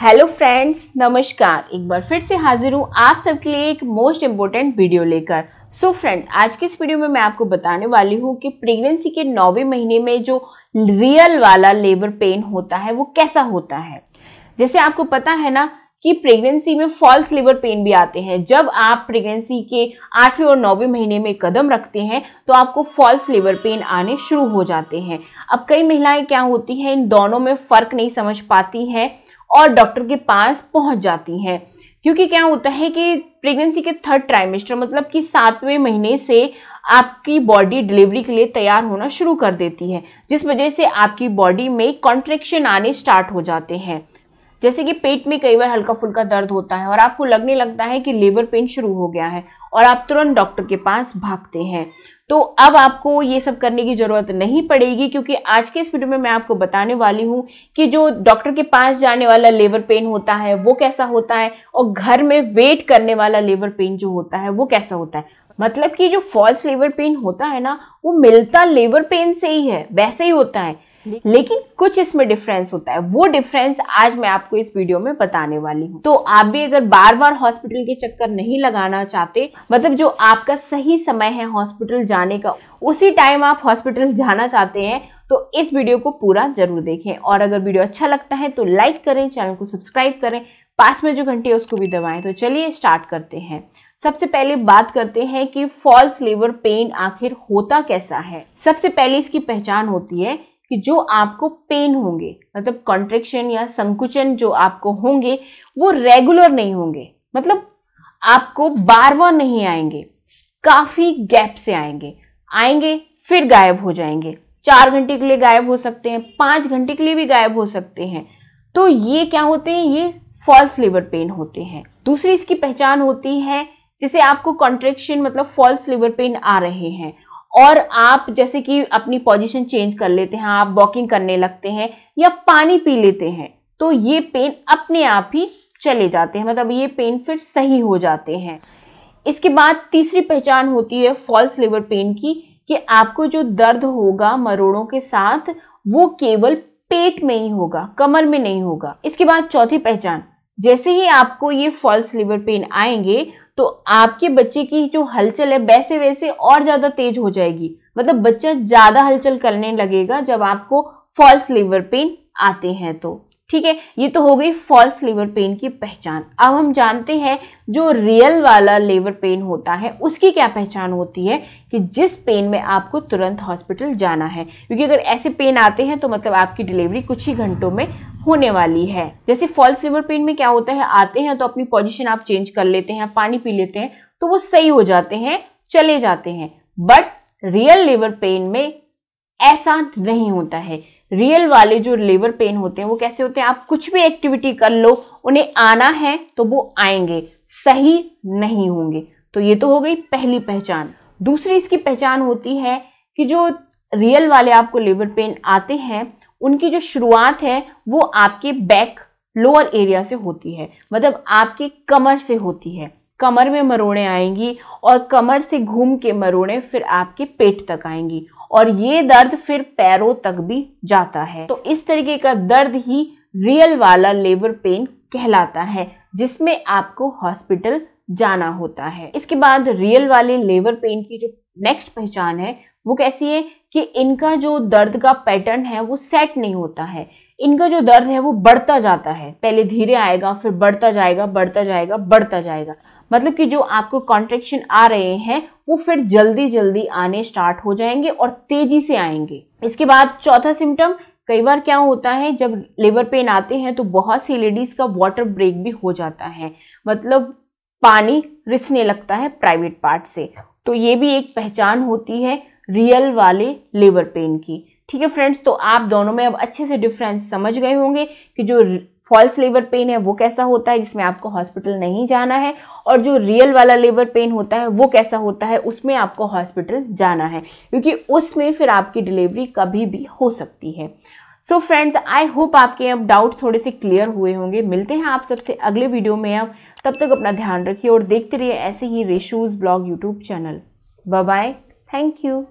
hello friends नमस्कार एक बार फिर से हाजिर हूँ आप सबके लिए एक मोस्ट इम्पोर्टेंट वीडियो लेकर सो so फ्रेंड आज के इस वीडियो में मैं आपको बताने वाली हूँ कि प्रेगनेंसी के नौवे महीने में जो रियल वाला लेबर पेन होता है वो कैसा होता है जैसे आपको पता है ना कि प्रेगनेंसी में फॉल्स लिवर पेन भी आते हैं जब आप प्रेगनेंसी के आठवें और नौवें महीने में कदम रखते हैं तो आपको फॉल्स लिवर पेन आने शुरू हो जाते हैं अब कई महिलाएं क्या होती हैं इन दोनों में फ़र्क नहीं समझ पाती हैं और डॉक्टर के पास पहुंच जाती हैं क्योंकि क्या होता है कि प्रेगनेंसी के थर्ड ट्राइमेस्टर मतलब कि सातवें महीने से आपकी बॉडी डिलीवरी के लिए तैयार होना शुरू कर देती है जिस वजह से आपकी बॉडी में कॉन्ट्रेक्शन आने स्टार्ट हो जाते हैं जैसे कि पेट में कई बार हल्का फुल्का दर्द होता है और आपको लगने लगता है कि लेबर पेन शुरू हो गया है और आप तुरंत डॉक्टर के पास भागते हैं तो अब आपको ये सब करने की ज़रूरत नहीं पड़ेगी क्योंकि आज के इस वीडियो में मैं आपको बताने वाली हूँ कि जो डॉक्टर के पास जाने वाला लेबर पेन होता है वो कैसा होता है और घर में वेट करने वाला लेबर पेन जो होता है वो कैसा होता है मतलब कि जो फॉल्स लेबर पेन होता है ना वो मिलता लेबर पेन से ही है वैसे ही होता है लेकिन कुछ इसमें डिफरेंस होता है वो डिफरेंस आज मैं आपको इस वीडियो में बताने वाली हूँ तो आप भी अगर बार बार हॉस्पिटल के चक्कर नहीं लगाना चाहते मतलब जो आपका सही समय है हॉस्पिटल जाने का उसी टाइम आप हॉस्पिटल जाना चाहते हैं तो इस वीडियो को पूरा जरूर देखें और अगर वीडियो अच्छा लगता है तो लाइक करें चैनल को सब्सक्राइब करें पास में जो घंटे उसको भी दबाएं तो चलिए स्टार्ट करते हैं सबसे पहले बात करते हैं कि फॉल्स लीवर पेन आखिर होता कैसा है सबसे पहले इसकी पहचान होती है कि जो आपको पेन होंगे मतलब कॉन्ट्रेक्शन या संकुचन जो आपको होंगे वो रेगुलर नहीं होंगे मतलब आपको बार बार नहीं आएंगे काफ़ी गैप से आएंगे आएंगे फिर गायब हो जाएंगे चार घंटे के लिए गायब हो सकते हैं पाँच घंटे के लिए भी गायब हो सकते हैं तो ये क्या होते हैं ये फॉल्स लिवर पेन होते हैं दूसरी इसकी पहचान होती है जिसे आपको कॉन्ट्रेक्शन मतलब फॉल्स लिवर पेन आ रहे हैं और आप जैसे कि अपनी पोजीशन चेंज कर लेते हैं आप वॉकिंग करने लगते हैं या पानी पी लेते हैं तो ये पेन अपने आप ही चले जाते हैं मतलब ये पेन फिर सही हो जाते हैं इसके बाद तीसरी पहचान होती है फॉल्स लिवर पेन की कि आपको जो दर्द होगा मरोड़ों के साथ वो केवल पेट में ही होगा कमर में नहीं होगा इसके बाद चौथी पहचान जैसे ही आपको ये फॉल्स लिवर पेन आएंगे तो आपके बच्चे की जो हलचल है वैसे वैसे और ज़्यादा तेज हो जाएगी मतलब बच्चा ज़्यादा हलचल करने लगेगा जब आपको फॉल्स लीवर पेन आते हैं तो ठीक है ये तो हो गई फॉल्स लीवर पेन की पहचान अब हम जानते हैं जो रियल वाला लीवर पेन होता है उसकी क्या पहचान होती है कि जिस पेन में आपको तुरंत हॉस्पिटल जाना है क्योंकि अगर ऐसे पेन आते हैं तो मतलब आपकी डिलीवरी कुछ ही घंटों में होने वाली है जैसे फॉल्स लिवर पेन में क्या होता है आते हैं तो अपनी पोजिशन आप चेंज कर लेते हैं पानी पी लेते हैं तो वो सही हो जाते हैं चले जाते हैं बट रियल लिवर पेन में ऐसा नहीं होता है रियल वाले जो लेवर पेन होते हैं वो कैसे होते हैं आप कुछ भी एक्टिविटी कर लो उन्हें आना है तो वो आएंगे सही नहीं होंगे तो ये तो हो गई पहली पहचान दूसरी इसकी पहचान होती है कि जो रियल वाले आपको लेबर पेन आते हैं उनकी जो शुरुआत है वो आपके बैक लोअर एरिया से होती है मतलब आपके कमर से होती है कमर में मरोड़ें आएंगी और कमर से घूम के मरोड़ें फिर आपके पेट तक आएंगी और ये दर्द फिर पैरों तक भी जाता है तो इस तरीके का दर्द ही रियल वाला लेबर पेन कहलाता है जिसमें आपको हॉस्पिटल जाना होता है इसके बाद रियल वाले लेबर पेन की जो नेक्स्ट पहचान है वो कैसी है कि इनका जो दर्द का पैटर्न है वो सेट नहीं होता है इनका जो दर्द है वो बढ़ता जाता है पहले धीरे आएगा फिर बढ़ता जाएगा बढ़ता जाएगा बढ़ता जाएगा मतलब कि जो आपको कॉन्ट्रेक्शन आ रहे हैं वो फिर जल्दी जल्दी आने स्टार्ट हो जाएंगे और तेजी से आएंगे इसके बाद चौथा सिम्टम कई बार क्या होता है जब लिवर पेन आते हैं तो बहुत सी लेडीज़ का वाटर ब्रेक भी हो जाता है मतलब पानी रिसने लगता है प्राइवेट पार्ट से तो ये भी एक पहचान होती है रियल वाले लेबर पेन की ठीक है फ्रेंड्स तो आप दोनों में अब अच्छे से डिफरेंस समझ गए होंगे कि जो फॉल्स लेबर पेन है वो कैसा होता है जिसमें आपको हॉस्पिटल नहीं जाना है और जो रियल वाला लेबर पेन होता है वो कैसा होता है उसमें आपको हॉस्पिटल जाना है क्योंकि उसमें फिर आपकी डिलीवरी कभी भी हो सकती है सो फ्रेंड्स आई होप आपके अब डाउट थोड़े से क्लियर हुए होंगे मिलते हैं आप सबसे अगले वीडियो में अब तब तक अपना ध्यान रखिए और देखते रहिए ऐसे ही Reshu's blog YouTube channel bye thank you